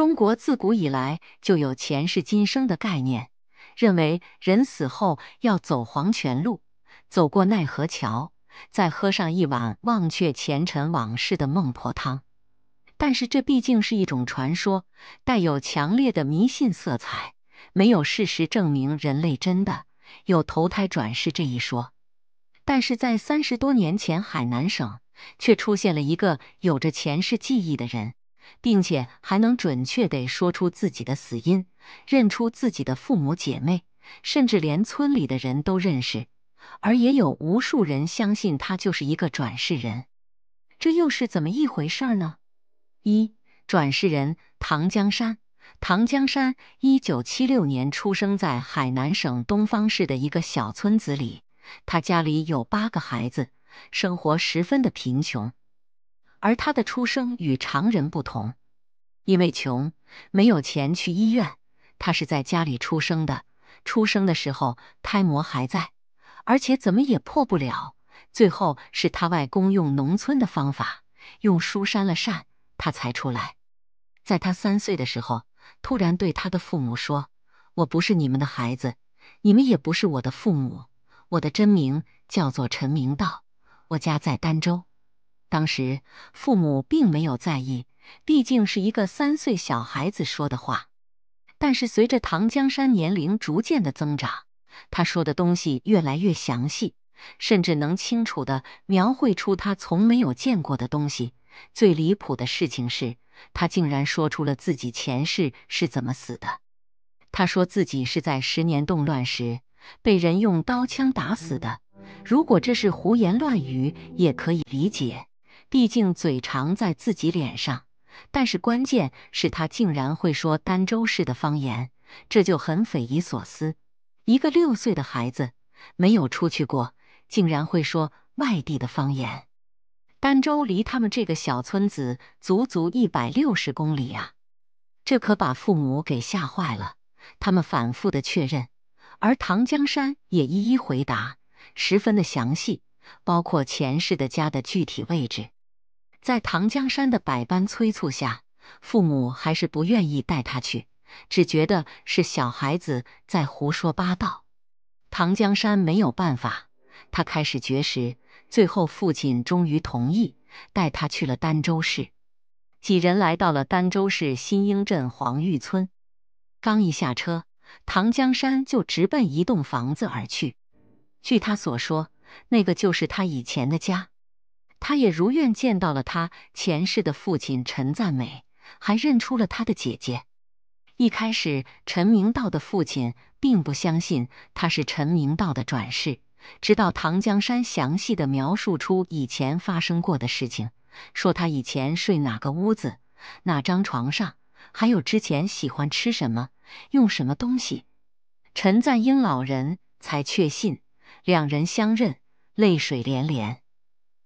中国自古以来就有前世今生的概念，认为人死后要走黄泉路，走过奈何桥，再喝上一碗忘却前尘往事的孟婆汤。但是这毕竟是一种传说，带有强烈的迷信色彩，没有事实证明人类真的有投胎转世这一说。但是在三十多年前，海南省却出现了一个有着前世记忆的人。并且还能准确地说出自己的死因，认出自己的父母姐妹，甚至连村里的人都认识，而也有无数人相信他就是一个转世人，这又是怎么一回事呢？一转世人唐江山，唐江山一九七六年出生在海南省东方市的一个小村子里，他家里有八个孩子，生活十分的贫穷。而他的出生与常人不同，因为穷，没有钱去医院，他是在家里出生的。出生的时候胎膜还在，而且怎么也破不了。最后是他外公用农村的方法，用书扇了扇，他才出来。在他三岁的时候，突然对他的父母说：“我不是你们的孩子，你们也不是我的父母。我的真名叫做陈明道，我家在儋州。”当时父母并没有在意，毕竟是一个三岁小孩子说的话。但是随着唐江山年龄逐渐的增长，他说的东西越来越详细，甚至能清楚的描绘出他从没有见过的东西。最离谱的事情是他竟然说出了自己前世是怎么死的。他说自己是在十年动乱时被人用刀枪打死的。如果这是胡言乱语，也可以理解。毕竟嘴长在自己脸上，但是关键是他竟然会说儋州市的方言，这就很匪夷所思。一个六岁的孩子没有出去过，竟然会说外地的方言。儋州离他们这个小村子足足一百六十公里啊，这可把父母给吓坏了。他们反复的确认，而唐江山也一一回答，十分的详细，包括前世的家的具体位置。在唐江山的百般催促下，父母还是不愿意带他去，只觉得是小孩子在胡说八道。唐江山没有办法，他开始绝食，最后父亲终于同意带他去了儋州市。几人来到了儋州市新英镇黄玉村，刚一下车，唐江山就直奔一栋房子而去。据他所说，那个就是他以前的家。他也如愿见到了他前世的父亲陈赞美，还认出了他的姐姐。一开始，陈明道的父亲并不相信他是陈明道的转世，直到唐江山详细的描述出以前发生过的事情，说他以前睡哪个屋子、哪张床上，还有之前喜欢吃什么、用什么东西，陈赞英老人才确信，两人相认，泪水连连。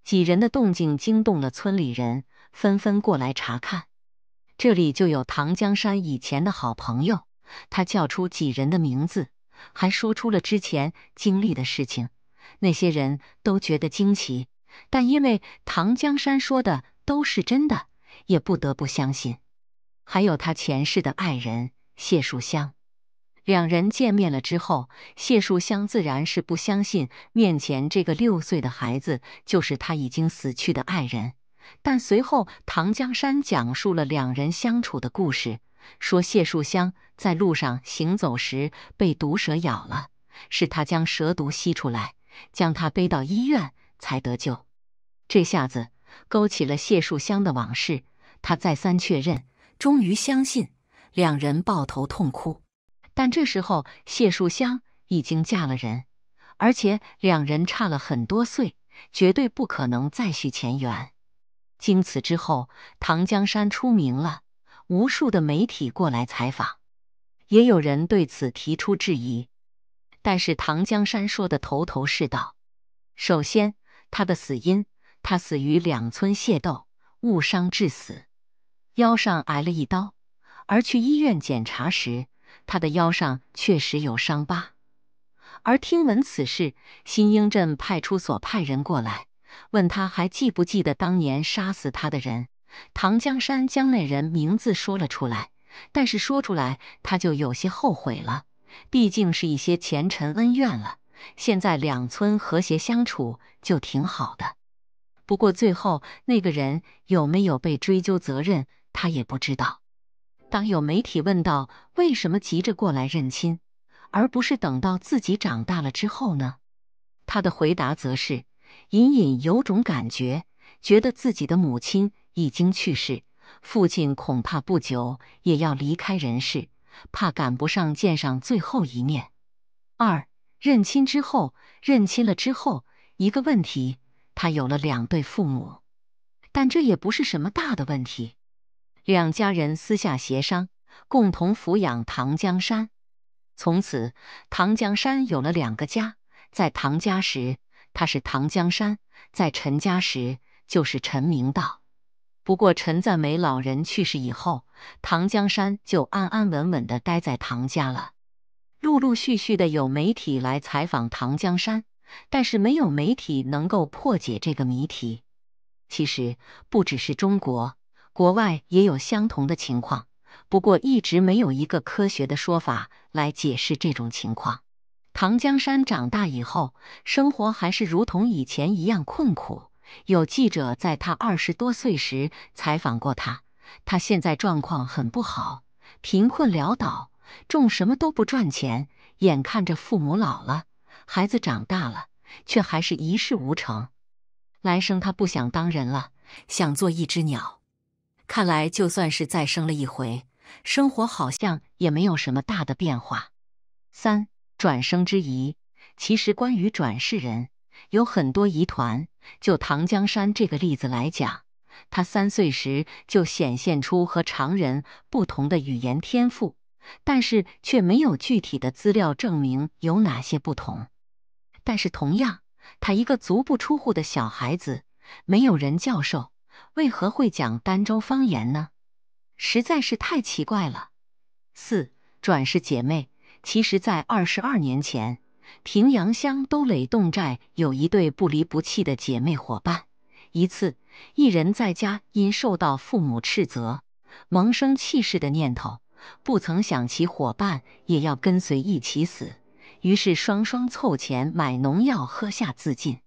几人的动静惊动了村里人，纷纷过来查看。这里就有唐江山以前的好朋友，他叫出几人的名字，还说出了之前经历的事情。那些人都觉得惊奇，但因为唐江山说的都是真的，也不得不相信。还有他前世的爱人谢树香。两人见面了之后，谢树香自然是不相信面前这个六岁的孩子就是他已经死去的爱人。但随后唐江山讲述了两人相处的故事，说谢树香在路上行走时被毒蛇咬了，是他将蛇毒吸出来，将他背到医院才得救。这下子勾起了谢树香的往事，他再三确认，终于相信，两人抱头痛哭。但这时候，谢树香已经嫁了人，而且两人差了很多岁，绝对不可能再续前缘。经此之后，唐江山出名了，无数的媒体过来采访，也有人对此提出质疑。但是唐江山说的头头是道。首先，他的死因，他死于两村械斗，误伤致死，腰上挨了一刀，而去医院检查时。他的腰上确实有伤疤，而听闻此事，新英镇派出所派人过来问他还记不记得当年杀死他的人。唐江山将那人名字说了出来，但是说出来他就有些后悔了，毕竟是一些前尘恩怨了。现在两村和谐相处就挺好的，不过最后那个人有没有被追究责任，他也不知道。当有媒体问到为什么急着过来认亲，而不是等到自己长大了之后呢？他的回答则是：隐隐有种感觉，觉得自己的母亲已经去世，父亲恐怕不久也要离开人世，怕赶不上见上最后一面。二认亲之后，认亲了之后，一个问题，他有了两对父母，但这也不是什么大的问题。两家人私下协商，共同抚养唐江山。从此，唐江山有了两个家。在唐家时，他是唐江山；在陈家时，就是陈明道。不过，陈赞美老人去世以后，唐江山就安安稳稳地待在唐家了。陆陆续续的有媒体来采访唐江山，但是没有媒体能够破解这个谜题。其实，不只是中国。国外也有相同的情况，不过一直没有一个科学的说法来解释这种情况。唐江山长大以后，生活还是如同以前一样困苦。有记者在他二十多岁时采访过他，他现在状况很不好，贫困潦倒，种什么都不赚钱，眼看着父母老了，孩子长大了，却还是一事无成。来生他不想当人了，想做一只鸟。看来就算是再生了一回，生活好像也没有什么大的变化。三转生之疑，其实关于转世人有很多疑团。就唐江山这个例子来讲，他三岁时就显现出和常人不同的语言天赋，但是却没有具体的资料证明有哪些不同。但是同样，他一个足不出户的小孩子，没有人教授。为何会讲儋州方言呢？实在是太奇怪了。四转世姐妹，其实在二十二年前，平阳乡兜垒洞寨有一对不离不弃的姐妹伙伴。一次，一人在家因受到父母斥责，萌生气势的念头，不曾想其伙伴也要跟随一起死，于是双双凑钱买农药喝下自尽，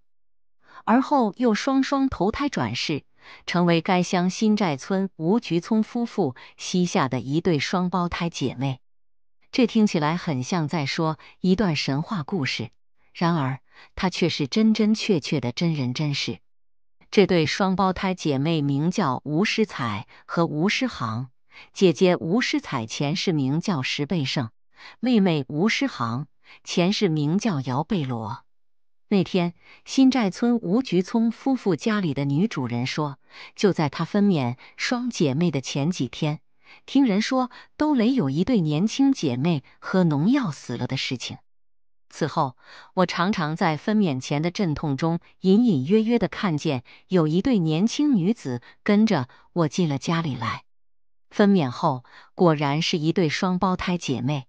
而后又双双投胎转世。成为该乡新寨村吴菊聪夫妇膝下的一对双胞胎姐妹，这听起来很像在说一段神话故事，然而它却是真真切切的真人真事。这对双胞胎姐妹名叫吴诗彩和吴诗航，姐姐吴诗彩前世名叫石贝胜，妹妹吴诗航前世名叫姚贝罗。那天，新寨村吴菊聪夫妇家里的女主人说，就在她分娩双姐妹的前几天，听人说都雷有一对年轻姐妹喝农药死了的事情。此后，我常常在分娩前的阵痛中隐隐约约地看见有一对年轻女子跟着我进了家里来。分娩后，果然是一对双胞胎姐妹。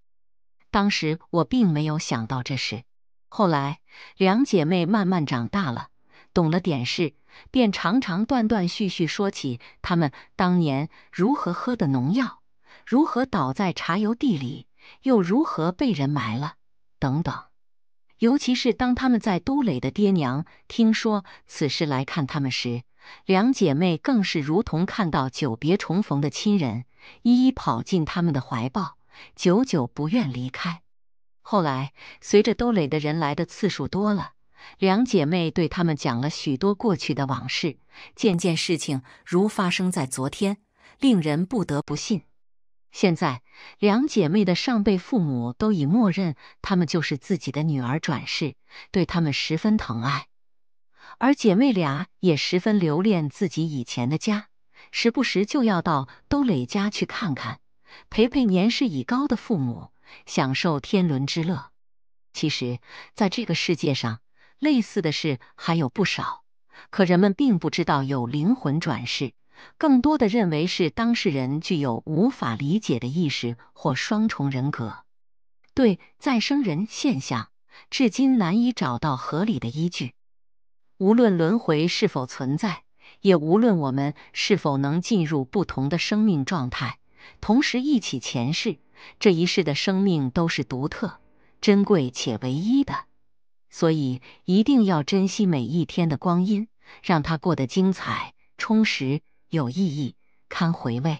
当时我并没有想到这事。后来，两姐妹慢慢长大了，懂了点事，便常常断断续续说起她们当年如何喝的农药，如何倒在茶油地里，又如何被人埋了，等等。尤其是当他们在都磊的爹娘听说此事来看他们时，两姐妹更是如同看到久别重逢的亲人，一一跑进他们的怀抱，久久不愿离开。后来，随着兜里的人来的次数多了，两姐妹对他们讲了许多过去的往事，件件事情如发生在昨天，令人不得不信。现在，两姐妹的上辈父母都已默认他们就是自己的女儿转世，对他们十分疼爱，而姐妹俩也十分留恋自己以前的家，时不时就要到都磊家去看看，陪陪年事已高的父母。享受天伦之乐。其实，在这个世界上，类似的事还有不少，可人们并不知道有灵魂转世，更多的认为是当事人具有无法理解的意识或双重人格。对再生人现象，至今难以找到合理的依据。无论轮回是否存在，也无论我们是否能进入不同的生命状态，同时一起前世。这一世的生命都是独特、珍贵且唯一的，所以一定要珍惜每一天的光阴，让它过得精彩、充实、有意义，堪回味。